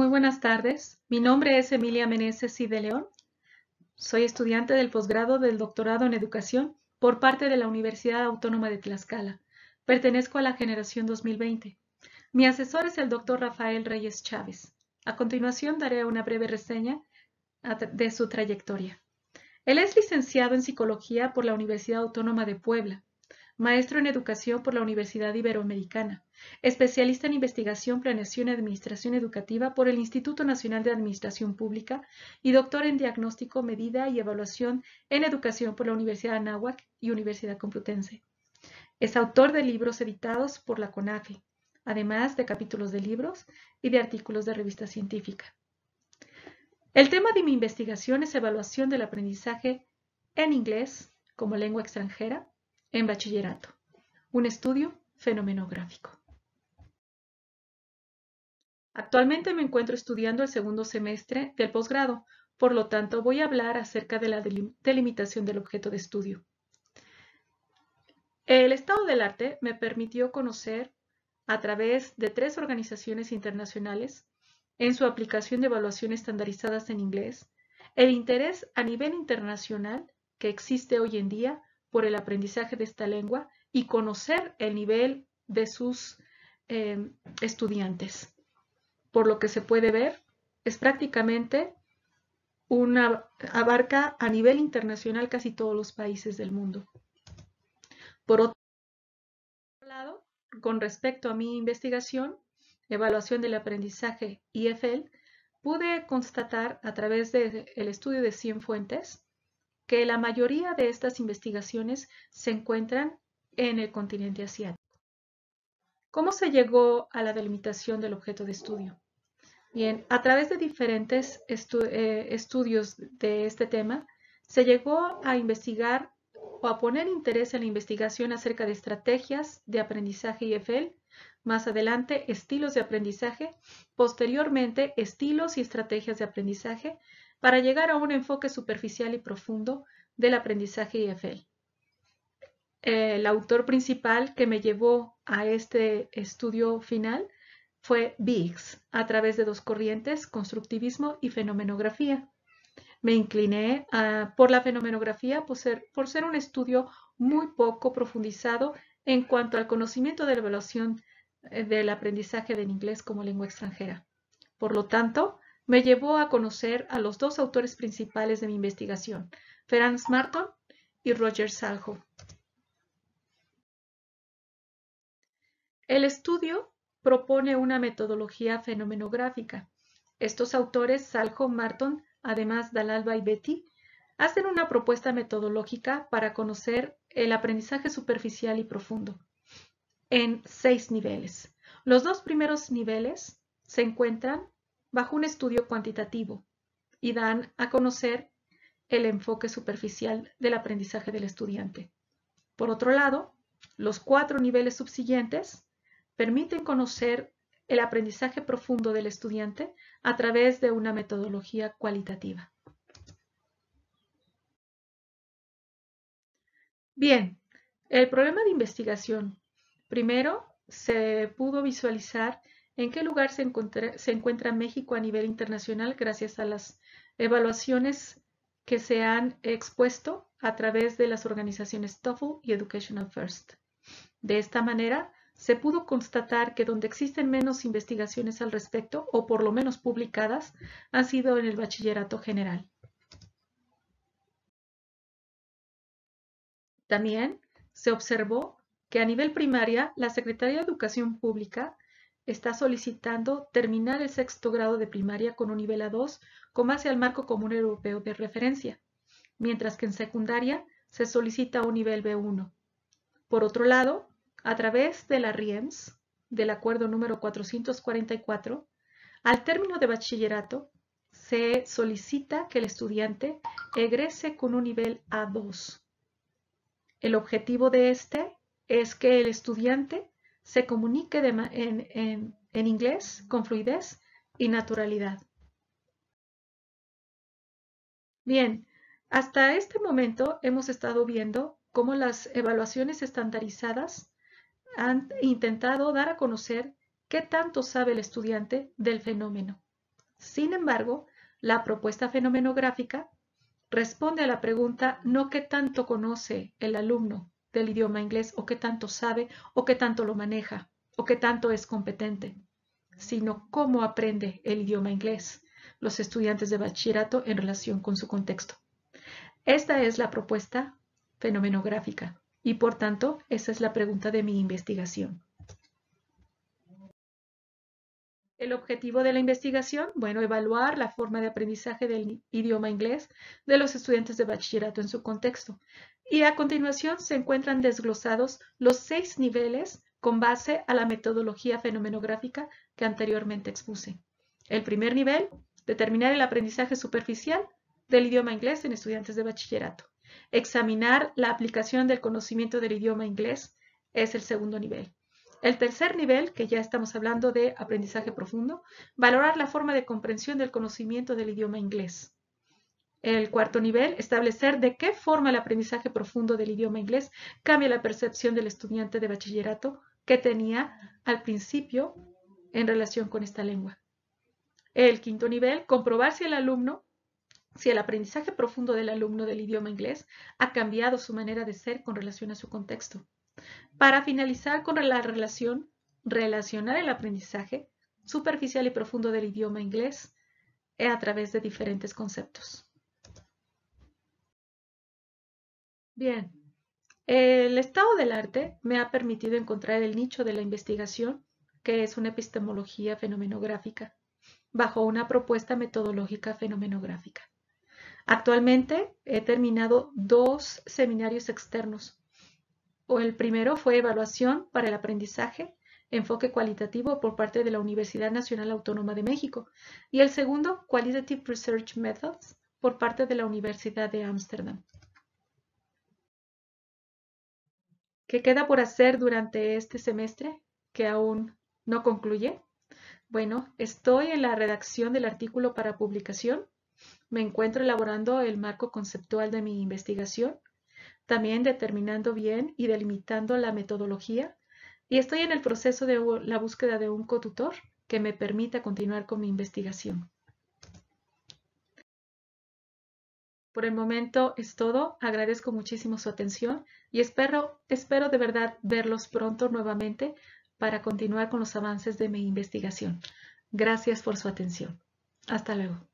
Muy buenas tardes. Mi nombre es Emilia Meneses y de León. Soy estudiante del posgrado del doctorado en educación por parte de la Universidad Autónoma de Tlaxcala. Pertenezco a la generación 2020. Mi asesor es el doctor Rafael Reyes Chávez. A continuación daré una breve reseña de su trayectoria. Él es licenciado en psicología por la Universidad Autónoma de Puebla maestro en educación por la Universidad Iberoamericana, especialista en investigación, planeación y administración educativa por el Instituto Nacional de Administración Pública y doctor en diagnóstico, medida y evaluación en educación por la Universidad Anáhuac y Universidad Complutense. Es autor de libros editados por la CONAFE, además de capítulos de libros y de artículos de revista científica. El tema de mi investigación es evaluación del aprendizaje en inglés como lengua extranjera en bachillerato, un estudio fenomenográfico. Actualmente me encuentro estudiando el segundo semestre del posgrado, por lo tanto voy a hablar acerca de la delimitación del objeto de estudio. El estado del arte me permitió conocer a través de tres organizaciones internacionales, en su aplicación de evaluaciones estandarizadas en inglés, el interés a nivel internacional que existe hoy en día por el aprendizaje de esta lengua y conocer el nivel de sus eh, estudiantes. Por lo que se puede ver, es prácticamente una, abarca a nivel internacional casi todos los países del mundo. Por otro lado, con respecto a mi investigación, evaluación del aprendizaje IFL, pude constatar a través del estudio de 100 fuentes que la mayoría de estas investigaciones se encuentran en el continente asiático. ¿Cómo se llegó a la delimitación del objeto de estudio? Bien, a través de diferentes eh, estudios de este tema, se llegó a investigar o a poner interés en la investigación acerca de estrategias de aprendizaje IFL, más adelante estilos de aprendizaje, posteriormente estilos y estrategias de aprendizaje, para llegar a un enfoque superficial y profundo del aprendizaje IFL. Eh, el autor principal que me llevó a este estudio final fue Biggs, a través de dos corrientes, constructivismo y fenomenografía. Me incliné por la fenomenografía por ser, por ser un estudio muy poco profundizado en cuanto al conocimiento de la evaluación eh, del aprendizaje del inglés como lengua extranjera. Por lo tanto, me llevó a conocer a los dos autores principales de mi investigación, Franz Marton y Roger Saljo. El estudio propone una metodología fenomenográfica. Estos autores, Saljo, Marton, además Dalalba y Betty, hacen una propuesta metodológica para conocer el aprendizaje superficial y profundo en seis niveles. Los dos primeros niveles se encuentran bajo un estudio cuantitativo y dan a conocer el enfoque superficial del aprendizaje del estudiante. Por otro lado, los cuatro niveles subsiguientes permiten conocer el aprendizaje profundo del estudiante a través de una metodología cualitativa. Bien, el problema de investigación. Primero, se pudo visualizar en qué lugar se encuentra, México a nivel internacional gracias a las evaluaciones que se han expuesto a través de las organizaciones TOEFL y Educational First. De esta manera, se pudo constatar que donde existen menos investigaciones al respecto, o por lo menos publicadas, ha sido en el bachillerato general. También se observó que a nivel primaria, la Secretaría de Educación Pública Está solicitando terminar el sexto grado de primaria con un nivel A2 con base al marco común europeo de referencia, mientras que en secundaria se solicita un nivel B1. Por otro lado, a través de la RIEMS, del acuerdo número 444, al término de bachillerato, se solicita que el estudiante egrese con un nivel A2. El objetivo de este es que el estudiante se comunique en, en inglés con fluidez y naturalidad. Bien, hasta este momento hemos estado viendo cómo las evaluaciones estandarizadas han intentado dar a conocer qué tanto sabe el estudiante del fenómeno. Sin embargo, la propuesta fenomenográfica responde a la pregunta no qué tanto conoce el alumno, del idioma inglés o qué tanto sabe o qué tanto lo maneja o qué tanto es competente, sino cómo aprende el idioma inglés los estudiantes de bachillerato en relación con su contexto. Esta es la propuesta fenomenográfica y por tanto esa es la pregunta de mi investigación. El objetivo de la investigación, bueno, evaluar la forma de aprendizaje del idioma inglés de los estudiantes de bachillerato en su contexto, y a continuación se encuentran desglosados los seis niveles con base a la metodología fenomenográfica que anteriormente expuse. El primer nivel, determinar el aprendizaje superficial del idioma inglés en estudiantes de bachillerato. Examinar la aplicación del conocimiento del idioma inglés es el segundo nivel. El tercer nivel, que ya estamos hablando de aprendizaje profundo, valorar la forma de comprensión del conocimiento del idioma inglés. El cuarto nivel, establecer de qué forma el aprendizaje profundo del idioma inglés cambia la percepción del estudiante de bachillerato que tenía al principio en relación con esta lengua. El quinto nivel, comprobar si el alumno, si el aprendizaje profundo del alumno del idioma inglés ha cambiado su manera de ser con relación a su contexto. Para finalizar con la relación, relacionar el aprendizaje superficial y profundo del idioma inglés eh, a través de diferentes conceptos. Bien, el estado del arte me ha permitido encontrar el nicho de la investigación, que es una epistemología fenomenográfica, bajo una propuesta metodológica fenomenográfica. Actualmente he terminado dos seminarios externos. el primero fue Evaluación para el Aprendizaje, enfoque cualitativo por parte de la Universidad Nacional Autónoma de México. Y el segundo, Qualitative Research Methods, por parte de la Universidad de Ámsterdam. ¿Qué queda por hacer durante este semestre que aún no concluye? Bueno, estoy en la redacción del artículo para publicación. Me encuentro elaborando el marco conceptual de mi investigación, también determinando bien y delimitando la metodología. Y estoy en el proceso de la búsqueda de un cotutor que me permita continuar con mi investigación. Por el momento es todo. Agradezco muchísimo su atención y espero, espero de verdad verlos pronto nuevamente para continuar con los avances de mi investigación. Gracias por su atención. Hasta luego.